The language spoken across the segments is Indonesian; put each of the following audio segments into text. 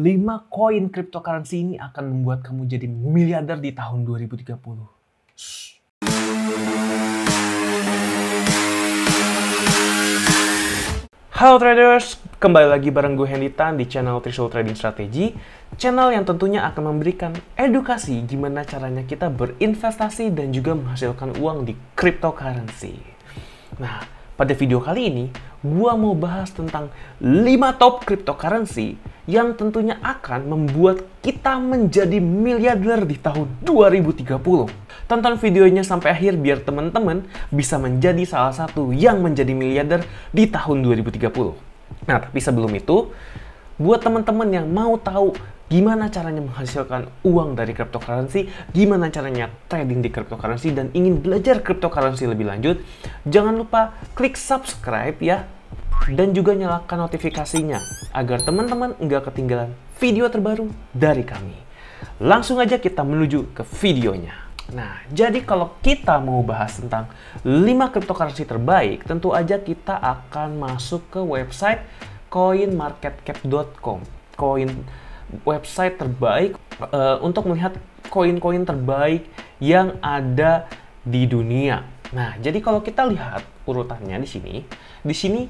5 koin cryptocurrency ini akan membuat kamu jadi miliarder di tahun 2030. Halo traders, kembali lagi bareng gue Hendy Tan di channel Trisul Trading Strategy, channel yang tentunya akan memberikan edukasi gimana caranya kita berinvestasi dan juga menghasilkan uang di cryptocurrency. Nah, pada video kali ini, gue mau bahas tentang 5 top cryptocurrency yang tentunya akan membuat kita menjadi miliarder di tahun 2030. Tonton videonya sampai akhir biar teman-teman bisa menjadi salah satu yang menjadi miliarder di tahun 2030. Nah, tapi sebelum itu, buat teman-teman yang mau tahu gimana caranya menghasilkan uang dari cryptocurrency, gimana caranya trading di cryptocurrency, dan ingin belajar cryptocurrency lebih lanjut, jangan lupa klik subscribe ya dan juga nyalakan notifikasinya agar teman-teman nggak ketinggalan video terbaru dari kami. Langsung aja kita menuju ke videonya. Nah, jadi kalau kita mau bahas tentang 5 cryptocurrency terbaik, tentu aja kita akan masuk ke website coinmarketcap.com. Coin website terbaik uh, untuk melihat koin-koin terbaik yang ada di dunia. Nah, jadi kalau kita lihat urutannya di sini, di sini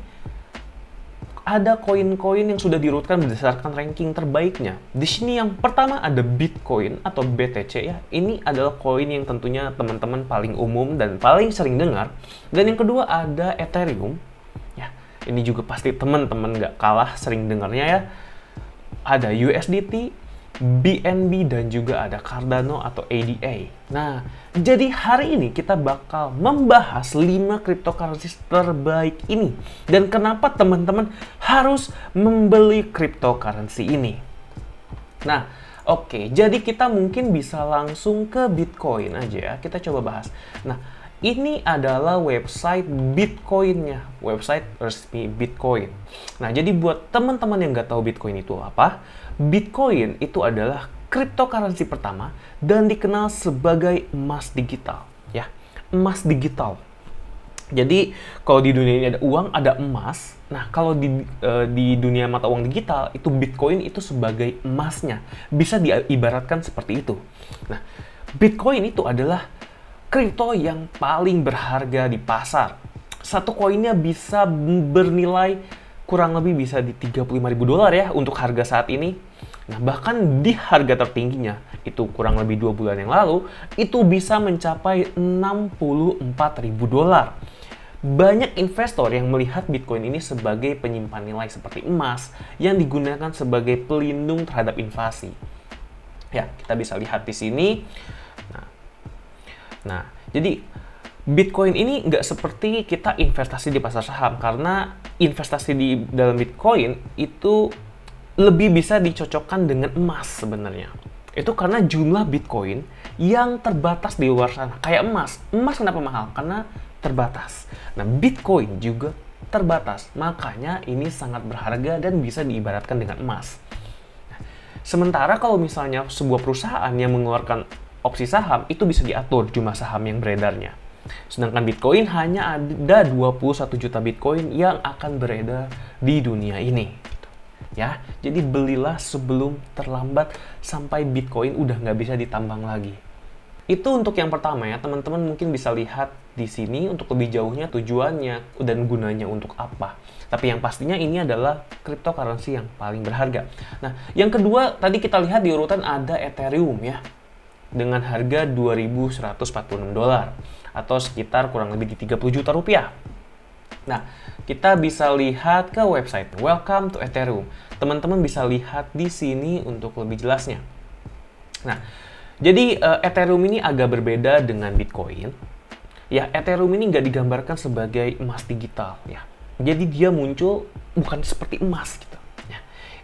ada koin-koin yang sudah dirutkan berdasarkan ranking terbaiknya. Di sini yang pertama ada Bitcoin atau BTC ya. Ini adalah koin yang tentunya teman-teman paling umum dan paling sering dengar. Dan yang kedua ada Ethereum. Ya, ini juga pasti teman-teman nggak kalah sering dengarnya ya. Ada USDT, BNB dan juga ada Cardano atau ADA. Nah, jadi hari ini kita bakal membahas 5 cryptocurrency terbaik ini dan kenapa teman-teman harus membeli cryptocurrency ini. Nah, oke, okay, jadi kita mungkin bisa langsung ke Bitcoin aja ya. Kita coba bahas. Nah, ini adalah website Bitcoinnya, website resmi Bitcoin. Nah, jadi buat teman-teman yang nggak tahu Bitcoin itu apa, Bitcoin itu adalah cryptocurrency pertama dan dikenal sebagai emas digital, ya. Emas digital. Jadi kalau di dunia ini ada uang, ada emas. Nah, kalau di uh, di dunia mata uang digital itu Bitcoin itu sebagai emasnya. Bisa diibaratkan seperti itu. Nah, Bitcoin itu adalah kripto yang paling berharga di pasar. Satu koinnya bisa bernilai kurang lebih bisa di 35.000 dolar ya untuk harga saat ini. Nah, bahkan di harga tertingginya, itu kurang lebih dua bulan yang lalu, itu bisa mencapai 64.000 dolar. Banyak investor yang melihat Bitcoin ini sebagai penyimpan nilai seperti emas yang digunakan sebagai pelindung terhadap inflasi. Ya, kita bisa lihat di sini. Nah, nah jadi Bitcoin ini nggak seperti kita investasi di pasar saham karena investasi di dalam Bitcoin itu lebih bisa dicocokkan dengan emas sebenarnya. Itu karena jumlah Bitcoin yang terbatas di luar sana. Kayak emas. Emas kenapa mahal? Karena terbatas. Nah, Bitcoin juga terbatas. Makanya ini sangat berharga dan bisa diibaratkan dengan emas. Sementara kalau misalnya sebuah perusahaan yang mengeluarkan opsi saham, itu bisa diatur jumlah saham yang beredarnya Sedangkan Bitcoin hanya ada 21 juta Bitcoin yang akan beredar di dunia ini. Gitu. Ya, jadi belilah sebelum terlambat sampai Bitcoin udah nggak bisa ditambang lagi. Itu untuk yang pertama ya, teman-teman mungkin bisa lihat di sini untuk lebih jauhnya tujuannya dan gunanya untuk apa. Tapi yang pastinya ini adalah cryptocurrency yang paling berharga. Nah, yang kedua tadi kita lihat di urutan ada Ethereum ya. Dengan harga 2146 dolar atau sekitar kurang lebih di 30 juta rupiah. Nah, kita bisa lihat ke website Welcome to Ethereum. Teman-teman bisa lihat di sini untuk lebih jelasnya. Nah, jadi eh, Ethereum ini agak berbeda dengan Bitcoin. Ya, Ethereum ini nggak digambarkan sebagai emas digital ya. Jadi dia muncul bukan seperti emas gitu. Ya.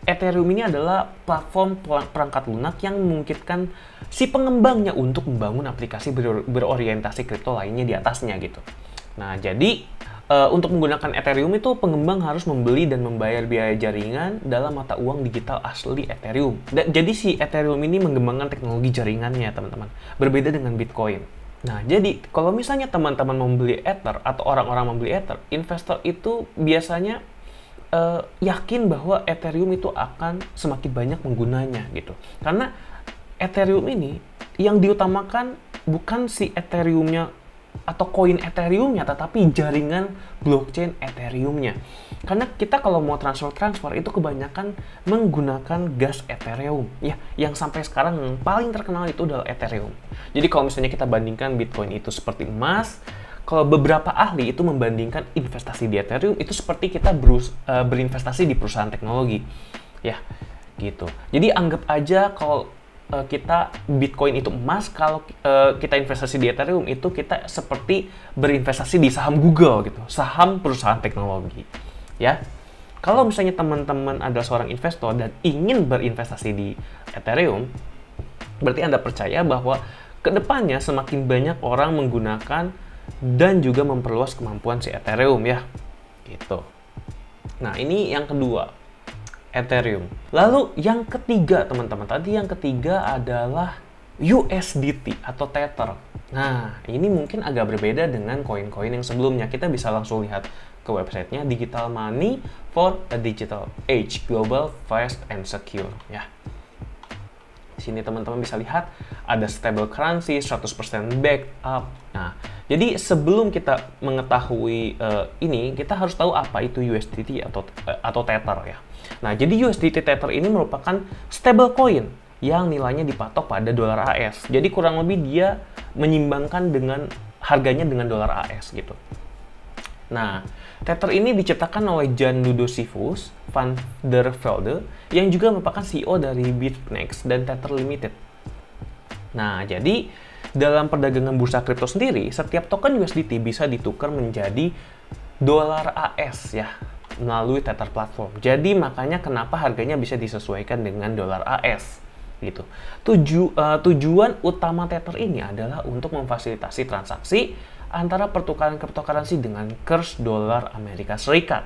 Ethereum ini adalah platform perangkat lunak yang memungkinkan si pengembangnya untuk membangun aplikasi ber berorientasi kripto lainnya di atasnya gitu. Nah, jadi uh, untuk menggunakan Ethereum itu pengembang harus membeli dan membayar biaya jaringan dalam mata uang digital asli Ethereum. Da jadi si Ethereum ini mengembangkan teknologi jaringannya, teman-teman. Berbeda dengan Bitcoin. Nah, jadi kalau misalnya teman-teman membeli Ether atau orang-orang membeli Ether, investor itu biasanya uh, yakin bahwa Ethereum itu akan semakin banyak menggunanya gitu. Karena Ethereum ini yang diutamakan bukan si Ethereumnya atau koin Ethereumnya, tetapi jaringan blockchain Ethereumnya. Karena kita kalau mau transfer transfer itu kebanyakan menggunakan gas Ethereum, ya, yang sampai sekarang yang paling terkenal itu adalah Ethereum. Jadi kalau misalnya kita bandingkan Bitcoin itu seperti emas, kalau beberapa ahli itu membandingkan investasi di Ethereum itu seperti kita berus eh, berinvestasi di perusahaan teknologi, ya, gitu. Jadi anggap aja kalau uh, kita Bitcoin itu emas, kalau uh, kita investasi di Ethereum itu kita seperti berinvestasi di saham Google gitu, saham perusahaan teknologi. Ya. Kalau misalnya teman-teman adalah seorang investor dan ingin berinvestasi di Ethereum, berarti Anda percaya bahwa kedepannya semakin banyak orang menggunakan dan juga memperluas kemampuan si Ethereum ya. Gitu. Nah, ini yang kedua Ethereum. Lalu yang ketiga teman-teman, tadi yang ketiga adalah USDT atau Tether. Nah, ini mungkin agak berbeda dengan koin-koin yang sebelumnya. Kita bisa langsung lihat ke websitenya Digital Money for a Digital Age Global Fast and Secure ya. Di sini teman-teman bisa lihat ada stable currency 100% backed up. Nah, jadi sebelum kita mengetahui uh, ini, kita harus tahu apa itu USDT atau uh, atau Tether ya. Nah, jadi USDT Tether ini merupakan stable coin yang nilainya dipatok pada dolar AS. Jadi kurang lebih dia menyimbangkan dengan harganya dengan dolar AS gitu. Nah, Tether ini diciptakan oleh Jan Ludosifus van der Velde yang juga merupakan CEO dari Bitnex dan Tether Limited. Nah, jadi dalam perdagangan bursa kripto sendiri, setiap token USDT bisa ditukar menjadi dolar AS ya melalui Tether platform. Jadi makanya kenapa harganya bisa disesuaikan dengan dolar AS gitu. Tuju, uh, tujuan utama Tether ini adalah untuk memfasilitasi transaksi antara pertukaran cryptocurrency dengan kurs dolar Amerika Serikat.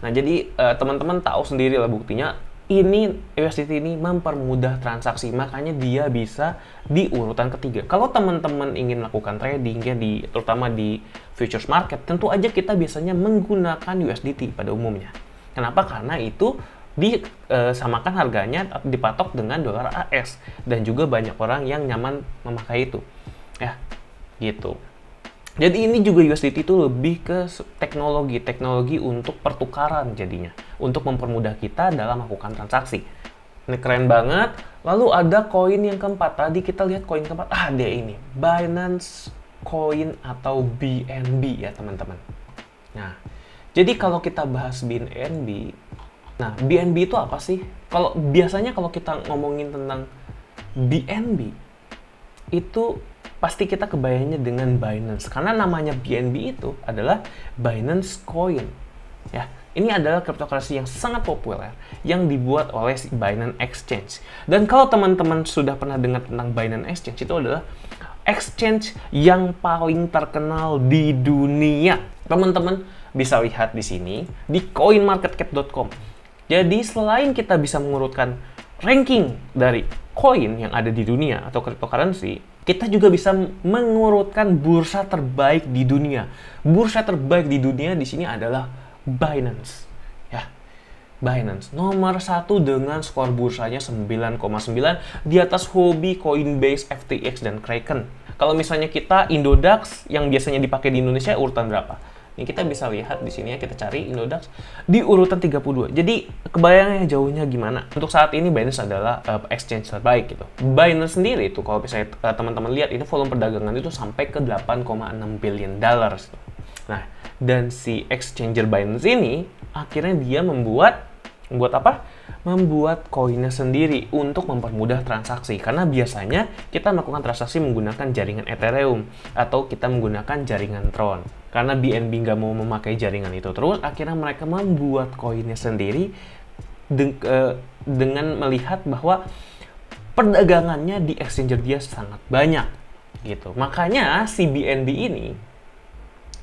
Nah, jadi eh, teman-teman uh, tahu sendiri lah buktinya ini USDT ini mempermudah transaksi makanya dia bisa di urutan ketiga kalau teman-teman ingin melakukan trading ya di terutama di futures market tentu aja kita biasanya menggunakan USDT pada umumnya kenapa karena itu disamakan eh, harganya dipatok dengan dolar AS dan juga banyak orang yang nyaman memakai itu ya gitu jadi ini juga USDT itu lebih ke teknologi teknologi untuk pertukaran jadinya untuk mempermudah kita dalam melakukan transaksi. Ini keren banget. Lalu ada koin yang keempat. Tadi kita lihat koin keempat. Ah, dia ini. Binance Coin atau BNB ya, teman-teman. Nah, jadi kalau kita bahas BNB, nah, BNB itu apa sih? Kalau biasanya kalau kita ngomongin tentang BNB, itu pasti kita kebayangnya dengan Binance. Karena namanya BNB itu adalah Binance Coin. Ya, ini adalah cryptocurrency yang sangat populer yang dibuat oleh si Binance Exchange. Dan kalau teman-teman sudah pernah dengar tentang Binance Exchange, itu adalah exchange yang paling terkenal di dunia. Teman-teman bisa lihat di sini di coinmarketcap.com. Jadi selain kita bisa mengurutkan ranking dari koin yang ada di dunia atau cryptocurrency, kita juga bisa mengurutkan bursa terbaik di dunia. Bursa terbaik di dunia di sini adalah Binance. Ya, Binance nomor satu dengan skor bursanya 9,9 di atas hobi Coinbase, FTX, dan Kraken. Kalau misalnya kita Indodax yang biasanya dipakai di Indonesia urutan berapa? Ini kita bisa lihat di sini ya kita cari Indodax di urutan 32. Jadi kebayangnya jauhnya gimana? Untuk saat ini Binance adalah eh, exchange terbaik gitu. Binance sendiri itu kalau misalnya eh, teman-teman lihat itu volume perdagangan itu sampai ke 8,6 billion dollars. Nah, dan si exchanger Binance ini akhirnya dia membuat membuat apa? Membuat koinnya sendiri untuk mempermudah transaksi. Karena biasanya kita melakukan transaksi menggunakan jaringan Ethereum atau kita menggunakan jaringan Tron. Karena BNB nggak mau memakai jaringan itu terus, akhirnya mereka membuat koinnya sendiri deng eh, dengan melihat bahwa perdagangannya di exchanger dia sangat banyak gitu. Makanya si BNB ini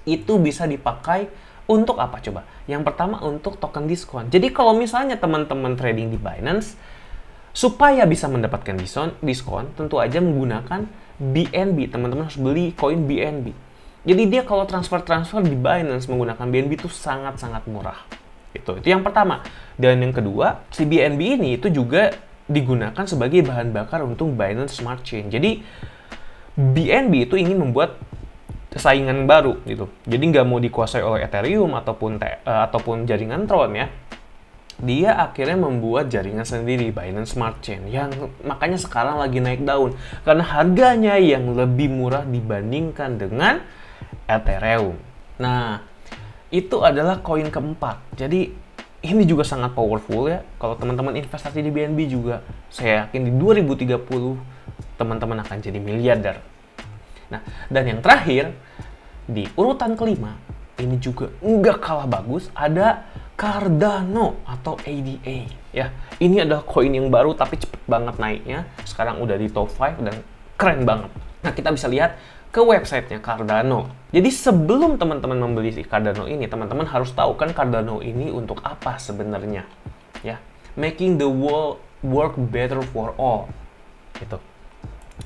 itu bisa dipakai untuk apa coba? Yang pertama untuk token diskon. Jadi kalau misalnya teman-teman trading di Binance, supaya bisa mendapatkan diskon, diskon tentu aja menggunakan BNB. Teman-teman harus beli koin BNB. Jadi dia kalau transfer-transfer di Binance menggunakan BNB itu sangat-sangat murah. Itu, itu yang pertama. Dan yang kedua, si BNB ini itu juga digunakan sebagai bahan bakar untuk Binance Smart Chain. Jadi BNB itu ingin membuat saingan baru gitu. Jadi nggak mau dikuasai oleh Ethereum ataupun te, uh, ataupun jaringan Tron ya. Dia akhirnya membuat jaringan sendiri Binance Smart Chain yang makanya sekarang lagi naik daun karena harganya yang lebih murah dibandingkan dengan Ethereum. Nah, itu adalah koin keempat. Jadi ini juga sangat powerful ya. Kalau teman-teman investasi di BNB juga, saya yakin di 2030 teman-teman akan jadi miliarder. Nah, dan yang terakhir, di urutan kelima, ini juga nggak kalah bagus, ada Cardano atau ADA. Ya, ini adalah koin yang baru tapi cepet banget naiknya. Sekarang udah di top 5 dan keren banget. Nah, kita bisa lihat ke websitenya Cardano. Jadi sebelum teman-teman membeli si Cardano ini, teman-teman harus tahu kan Cardano ini untuk apa sebenarnya. Ya, making the world work better for all. Gitu.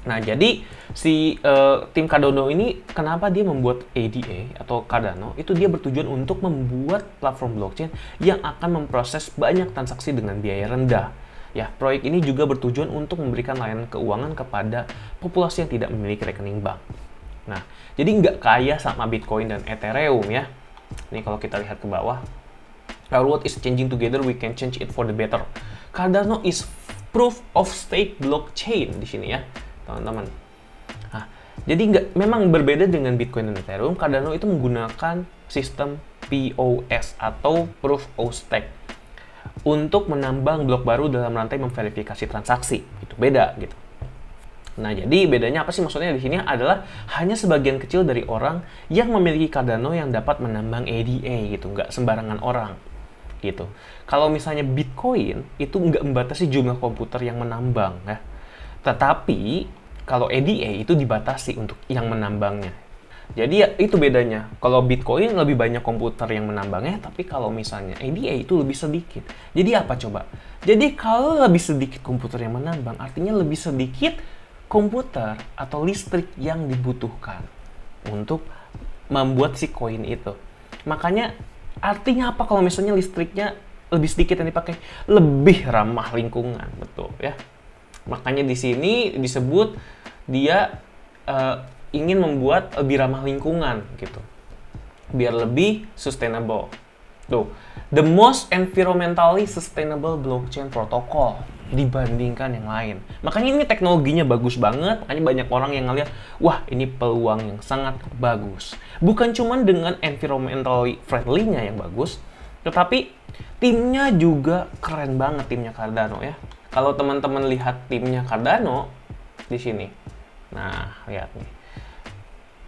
Nah, jadi si uh, tim Cardano ini kenapa dia membuat ADA atau Cardano itu dia bertujuan untuk membuat platform blockchain yang akan memproses banyak transaksi dengan biaya rendah. Ya, proyek ini juga bertujuan untuk memberikan layanan keuangan kepada populasi yang tidak memiliki rekening bank. Nah, jadi nggak kaya sama Bitcoin dan Ethereum ya. Ini kalau kita lihat ke bawah. Our world is changing together, we can change it for the better. Cardano is proof of stake blockchain di sini ya teman-teman. Nah, jadi nggak, memang berbeda dengan Bitcoin dan Ethereum, Cardano itu menggunakan sistem POS atau Proof of Stake untuk menambang blok baru dalam rantai memverifikasi transaksi. Itu beda gitu. Nah, jadi bedanya apa sih maksudnya di sini adalah hanya sebagian kecil dari orang yang memiliki Cardano yang dapat menambang ADA gitu, nggak sembarangan orang gitu. Kalau misalnya Bitcoin itu nggak membatasi jumlah komputer yang menambang ya. Tetapi kalau ADA itu dibatasi untuk yang menambangnya. Jadi ya itu bedanya. Kalau Bitcoin lebih banyak komputer yang menambangnya, tapi kalau misalnya ADA itu lebih sedikit. Jadi apa coba? Jadi kalau lebih sedikit komputer yang menambang, artinya lebih sedikit komputer atau listrik yang dibutuhkan untuk membuat si koin itu. Makanya artinya apa kalau misalnya listriknya lebih sedikit yang dipakai? Lebih ramah lingkungan, betul ya. Makanya di sini disebut dia uh, ingin membuat lebih eh, ramah lingkungan gitu. Biar lebih sustainable. Tuh, the most environmentally sustainable blockchain protocol dibandingkan yang lain. Makanya ini teknologinya bagus banget, makanya banyak orang yang ngeliat, wah ini peluang yang sangat bagus. Bukan cuman dengan environmentally friendly-nya yang bagus, tetapi timnya juga keren banget timnya Cardano ya kalau teman-teman lihat timnya Cardano di sini nah lihat nih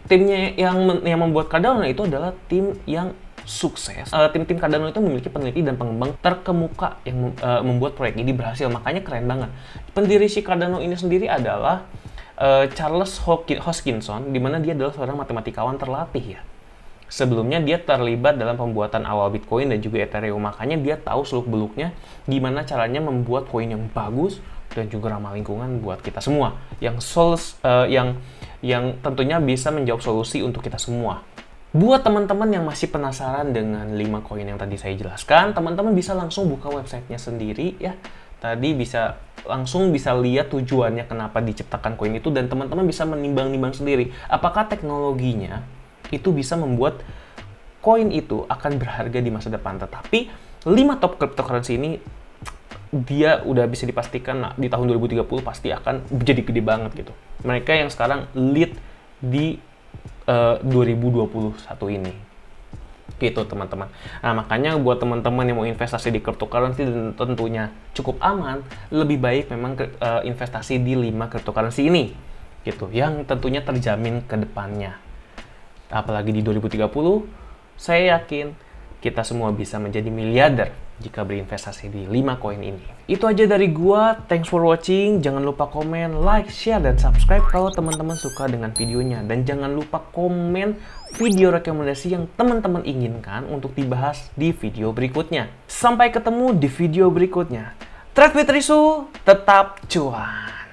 timnya yang yang membuat Cardano itu adalah tim yang sukses. tim eh, tim-tim Cardano itu memiliki peneliti dan pengembang terkemuka yang uh, membuat proyek ini berhasil. Makanya keren banget. Pendiri si Cardano ini sendiri adalah uh, Charles Hoskinson, di mana dia adalah seorang matematikawan terlatih ya sebelumnya dia terlibat dalam pembuatan awal Bitcoin dan juga Ethereum. Makanya dia tahu seluk beluknya gimana caranya membuat koin yang bagus dan juga ramah lingkungan buat kita semua. Yang sols uh, yang yang tentunya bisa menjawab solusi untuk kita semua. Buat teman-teman yang masih penasaran dengan 5 koin yang tadi saya jelaskan, teman-teman bisa langsung buka websitenya sendiri ya. Tadi bisa langsung bisa lihat tujuannya kenapa diciptakan koin itu dan teman-teman bisa menimbang-nimbang sendiri apakah teknologinya itu bisa membuat koin itu akan berharga di masa depan. Tetapi lima top cryptocurrency ini dia udah bisa dipastikan nah, di tahun 2030 pasti akan jadi gede banget gitu. Mereka yang sekarang lead di eh, uh, 2021 ini. Gitu teman-teman. Nah makanya buat teman-teman yang mau investasi di cryptocurrency dan tentunya cukup aman, lebih baik memang uh, investasi di 5 cryptocurrency ini gitu yang tentunya terjamin ke depannya apalagi di 2030, saya yakin kita semua bisa menjadi miliarder jika berinvestasi di 5 koin ini. Itu aja dari gua, thanks for watching. Jangan lupa komen, like, share, dan subscribe kalau teman-teman suka dengan videonya. Dan jangan lupa komen video rekomendasi yang teman-teman inginkan untuk dibahas di video berikutnya. Sampai ketemu di video berikutnya. Trade with Risu, tetap cuan.